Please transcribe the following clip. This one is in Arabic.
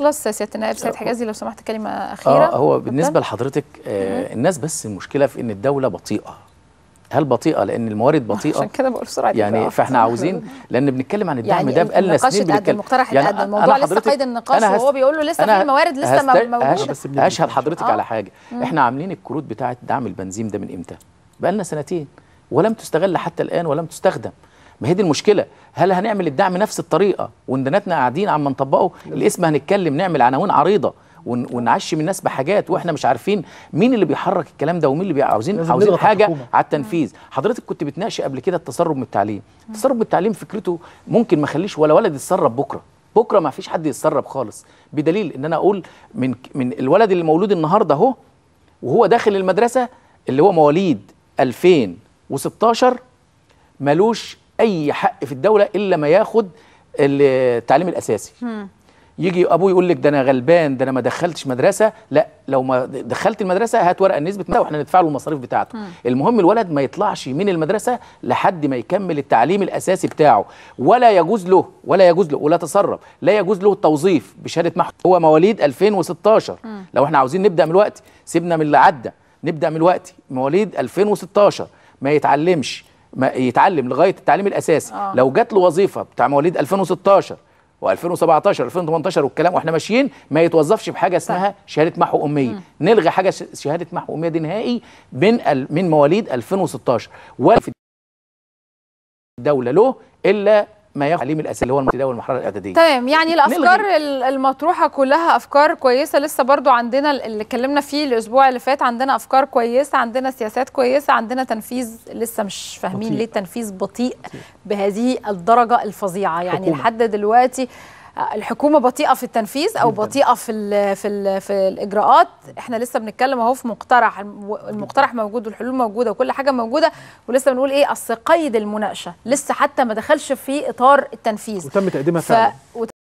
يا سياده النائب سيد حجازي لو سمحت كلمه اخيره آه هو بالنسبه لحضرتك آه الناس بس المشكله في ان الدوله بطيئه هل بطيئه لان الموارد بطيئه عشان كده بقول بسرعه يعني فاحنا عاوزين لان بنتكلم عن الدعم يعني ده بقالنا سنين بنتكلم المقترح يعني اتقدم الموضوع لسه قيد النقاش وهو بيقول له لسه في موارد لسه موجوده اشهد حضرتك آه. على حاجه مم. احنا عاملين الكروت بتاعه دعم البنزين ده من امتى بقالنا سنتين ولم تستغل حتى الان ولم تستخدم ما هي دي المشكله هل هنعمل الدعم نفس الطريقه وندناتنا قاعدين عم نطبقه الاسم هنتكلم نعمل عناوين عريضه ونعشم الناس بحاجات واحنا مش عارفين مين اللي بيحرك الكلام ده ومين اللي عاوزين عاوزين حاجه الحكومة. على التنفيذ حضرتك كنت بتناقش قبل كده التسرب من التعليم التسرب من التعليم فكرته ممكن ما خليش ولا ولد يتسرب بكره بكره ما فيش حد يتسرب خالص بدليل ان انا اقول من من الولد اللي مولود النهارده اهو وهو داخل المدرسه اللي هو مواليد 2016 ملوش اي حق في الدوله الا ما ياخد التعليم الاساسي يجي ابوه يقول لك ده انا غلبان ده انا ما دخلتش مدرسه لا لو ما دخلت المدرسه هات ورقه نسبه واحنا ندفع له المصاريف بتاعته مم. المهم الولد ما يطلعش من المدرسه لحد ما يكمل التعليم الاساسي بتاعه ولا يجوز له ولا يجوز له ولا تسرب لا يجوز له التوظيف بشهاده محض هو مواليد 2016 مم. لو احنا عاوزين نبدا من الوقت سيبنا من اللي عدى نبدا من الوقت مواليد 2016 ما يتعلمش ما يتعلم لغايه التعليم الاساسي آه. لو جات له وظيفه بتاع مواليد 2016 و2017 2018 والكلام واحنا ماشيين ما يتوظفش بحاجه طيب. اسمها شهاده محو اميه نلغي حاجه شهاده محو اميه دي نهائي من من مواليد 2016 ولا في الدوله له الا ما ياخد التعليم الاساسي اللي هو المبتدئ والمرحله الاعداديه تمام يعني الافكار المطروحه كلها افكار كويسه لسه برضو عندنا اللي اتكلمنا فيه الاسبوع اللي فات عندنا افكار كويسه عندنا سياسات كويسه عندنا تنفيذ لسه مش فاهمين ليه التنفيذ بطيء, بطيء بهذه الدرجه الفظيعه يعني حكومة. لحد دلوقتي الحكومه بطيئه في التنفيذ او بطيئه في ال في ال في الاجراءات احنا لسه بنتكلم اهو في مقترح المقترح موجود والحلول موجوده وكل حاجه موجوده ولسه بنقول ايه اصل قيد المناقشه لسه حتى ما دخلش في اطار التنفيذ وتم تقديمها فعلا